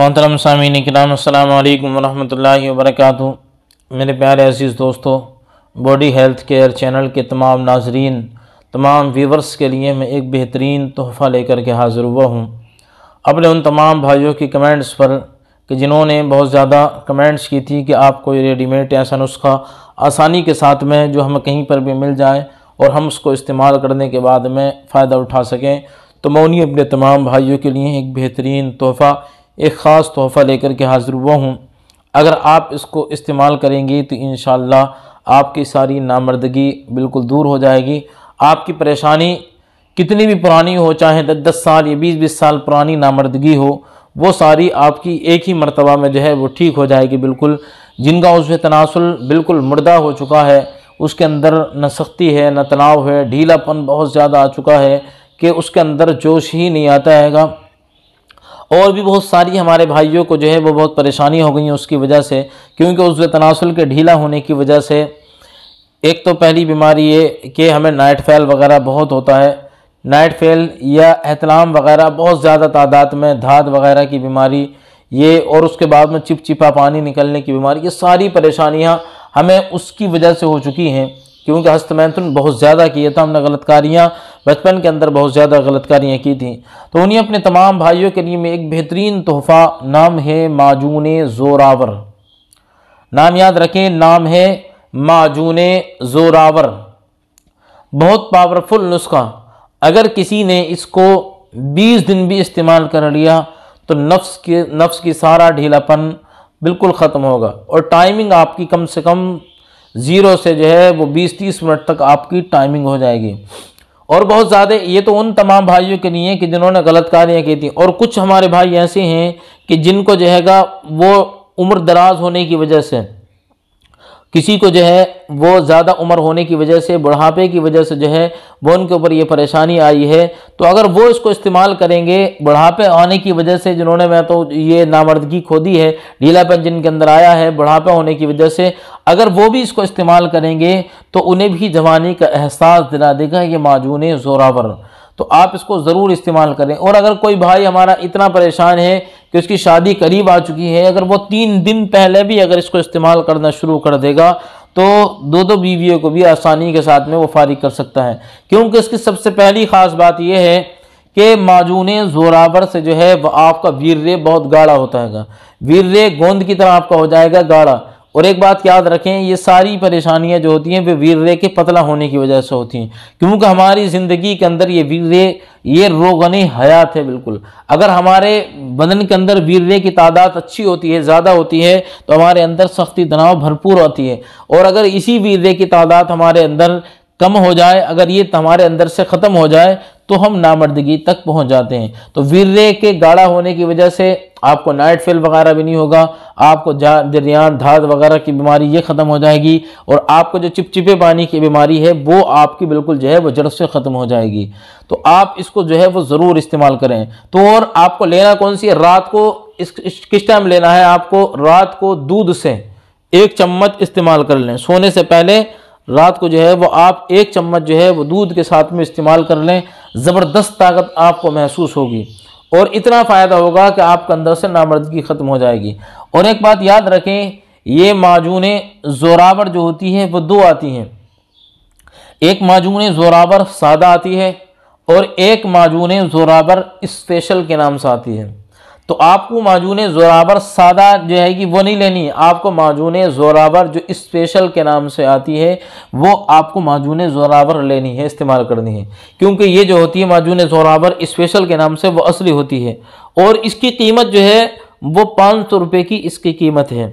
मोहतरम सामीन कराम वरहमल वरक मेरे प्यारे अजीज़ दोस्तों बॉडी हेल्थ केयर चैनल के तमाम नाजरीन तमाम व्यूवर्स के लिए मैं एक बेहतरीन तोहफ़ा लेकर के हाज़िर हुआ हूँ अपने उन तमाम भाइयों की कमेंट्स पर कि जिन्होंने बहुत ज़्यादा कमेंट्स की थी कि आप कोई रेडीमेड ऐसा नुस्खा आसानी के साथ में जो हमें कहीं पर भी मिल जाए और हम उसको इस्तेमाल करने के बाद में फ़ायदा उठा सकें तो मैं उन्हीं अपने तमाम भाइयों के लिए एक बेहतरीन तोहफ़ा एक ख़ास तोहफ़ा लेकर के हाज़िर हुआ हूँ अगर आप इसको इस्तेमाल करेंगी तो इन आपकी सारी नामर्दगी बिल्कुल दूर हो जाएगी आपकी परेशानी कितनी भी पुरानी हो चाहे दस दस साल या बीस बीस साल पुरानी नामर्दगी हो वो सारी आपकी एक ही मरतबा में जो है वो ठीक हो जाएगी बिल्कुल जिनका उसमें तनासल बिल्कुल मुर्दा हो चुका है उसके अंदर न सख्ती है न तनाव है ढीलापन बहुत ज़्यादा आ चुका है कि उसके अंदर जोश ही नहीं आता हैगा और भी बहुत सारी हमारे भाइयों को जो है वो बहुत परेशानी हो गई है उसकी वजह से क्योंकि उस तनासुल के ढीला होने की वजह से एक तो पहली बीमारी ये कि हमें नाइट फैल वगैरह बहुत होता है नाइट फ़ैल या एहतलाम वगैरह बहुत ज़्यादा तादाद में धात वगैरह की बीमारी ये और उसके बाद में चिपचिपा पानी निकलने की बीमारी ये सारी परेशानियाँ हमें उसकी वजह से हो चुकी हैं क्योंकि हस्तमैथुन बहुत ज़्यादा किए था हमने गलतकारियाँ बचपन के अंदर बहुत ज़्यादा गलतकारियाँ की थी तो उन्हें अपने तमाम भाइयों के लिए में एक बेहतरीन तोहफ़ा नाम है माजून ज़ोरावर नाम याद रखें नाम है माजून ज़ोरावर बहुत पावरफुल नुस्खा अगर किसी ने इसको 20 दिन भी इस्तेमाल कर लिया तो नफ्स के नफ्स की सारा ढीलापन बिल्कुल ख़त्म होगा और टाइमिंग आपकी कम से कम ज़ीरो से जो है वो 20-30 मिनट तक आपकी टाइमिंग हो जाएगी और बहुत ज़्यादा ये तो उन तमाम भाइयों के लिए कि जिन्होंने गलत कार्यियाँ की थी और कुछ हमारे भाई ऐसे हैं कि जिनको जो है वो उम्र दराज होने की वजह से किसी को जो है वो ज़्यादा उम्र होने की वजह से बुढ़ापे की वजह से जो है वो उनके ऊपर ये परेशानी आई है तो अगर वो इसको इस्तेमाल करेंगे बुढ़ापे आने की वजह से जिन्होंने मैं तो ये नामर्दगी खोदी है ढीलापन जिनके अंदर आया है बुढ़ापे होने की वजह से अगर वो भी इसको इस्तेमाल करेंगे तो उन्हें भी जवानी का एहसास दिला देगा ये माजून जोरावर तो आप इसको ज़रूर इस्तेमाल करें और अगर कोई भाई हमारा इतना परेशान है कि उसकी शादी करीब आ चुकी है अगर वो तीन दिन पहले भी अगर इसको इस्तेमाल करना शुरू कर देगा तो दो दो बीवियों को भी आसानी के साथ में वो फारिग कर सकता है क्योंकि इसकी सबसे पहली ख़ास बात यह है कि माजून जोरावर से जो है वह आपका वीर्य बहुत गाढ़ा होता है वीर्य गोंद की तरह आपका हो जाएगा गाढ़ा और एक बात याद रखें ये सारी परेशानियां जो होती हैं वे वीर्य के पतला होने की वजह से होती हैं क्योंकि हमारी ज़िंदगी के अंदर ये वीर्य ये रोगन हयात है बिल्कुल अगर हमारे बदन के अंदर वीर्य की तादाद अच्छी होती है ज़्यादा होती है तो हमारे अंदर सख्ती तनाव भरपूर होती है और अगर इसी वीर्य की तादाद हमारे अंदर कम हो जाए अगर ये हमारे अंदर से ख़त्म हो जाए तो हम नामर्दगी तक पहुंच जाते हैं तो वीर के गाढ़ा होने की वजह से आपको नाइट फेल वगैरह भी नहीं होगा आपको जरियान धात वगैरह की बीमारी ये ख़त्म हो जाएगी और आपको जो चिपचिपे पानी की बीमारी है वो आपकी बिल्कुल जो है वो जड़ से ख़त्म हो जाएगी तो आप इसको जो है वो ज़रूर इस्तेमाल करें तो और आपको लेना कौन सी है रात को इस, इस किस टाइम लेना है आपको रात को दूध से एक चम्मच इस्तेमाल कर लें सोने से पहले रात को जो है वो आप एक चम्मच जो है वो दूध के साथ में इस्तेमाल कर लें ज़बरदस्त ताकत आपको महसूस होगी और इतना फ़ायदा होगा कि आपके अंदर से नामर्दगी ख़त्म हो जाएगी और एक बात याद रखें ये माजून जोरावर जो होती हैं वो दो आती हैं एक माजून जोरावर सादा आती है और एक माजून जोरावर इस्पेशल के नाम से आती है तो आपको माजून ज़ोराबर सादा जो है कि वो नहीं लेनी आपको माजून ज़ोरावर जो स्पेशल के नाम से आती है वो आपको माजून ज़ोराबर लेनी है इस्तेमाल करनी है क्योंकि ये जो होती है माजून ज़ोराबर स्पेशल के नाम से वो असली होती है और इसकी कीमत जो है वो पाँच सौ रुपये की इसकी कीमत है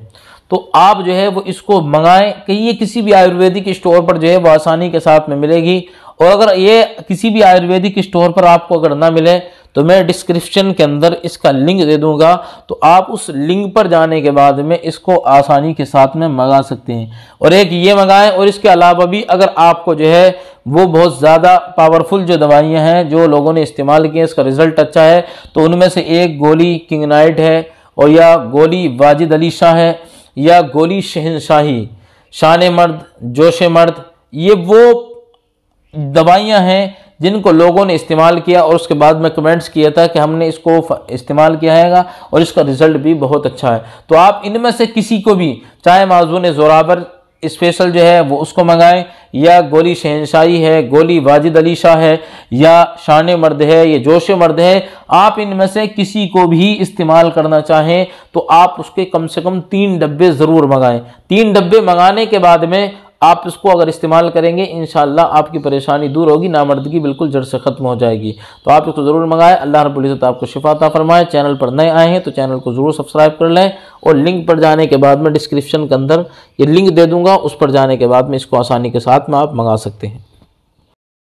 तो आप जो है वो इसको मंगाएं कि ये किसी भी आयुर्वेदिक स्टोर पर जो है वो आसानी के साथ में मिलेगी और अगर ये किसी भी आयुर्वेदिक स्टोर पर आपको अगर ना मिले तो मैं डिस्क्रिप्शन के अंदर इसका लिंक दे दूंगा तो आप उस लिंक पर जाने के बाद में इसको आसानी के साथ में मंगा सकते हैं और एक ये मंगाएं और इसके अलावा भी अगर आपको जो है वो बहुत ज़्यादा पावरफुल जो दवाइयाँ हैं जो लोगों ने इस्तेमाल किए इसका रिज़ल्ट अच्छा है तो उनमें से एक गोली किंगनाइट है और या गोली वाजिद अली शाह है या गोली शहनशाही शान मर्द जोश मर्द ये वो दवाइयाँ हैं जिनको लोगों ने इस्तेमाल किया और उसके बाद में कमेंट्स किया था कि हमने इसको इस्तेमाल किया हैगा और इसका रिज़ल्ट भी बहुत अच्छा है तो आप इनमें से किसी को भी चाहे माजून जोराबर स्पेशल जो है वो उसको मंगाएं या गोली शहनशाही है गोली वाजिद अली शाह है या शान मर्द है या जोश मर्द है आप इनमें से किसी को भी इस्तेमाल करना चाहें तो आप उसके कम से कम तीन डब्बे ज़रूर मंगाएं तीन डब्बे मंगाने के बाद में आप इसको अगर इस्तेमाल करेंगे इन आपकी परेशानी दूर होगी नामर्दगी बिल्कुल जड़ से ख़त्म हो जाएगी तो आप इसको ज़रूर मंगाएं अल्लाह रबुल्ज़त आपको शिफाता फरमाए चैनल पर नए आए हैं तो चैनल को ज़रूर सब्सक्राइब कर लें और लिंक पर जाने के बाद में डिस्क्रिप्शन के अंदर ये लिंक दे दूँगा उस पर जाने के बाद में इसको आसानी के साथ में आप मंगा सकते हैं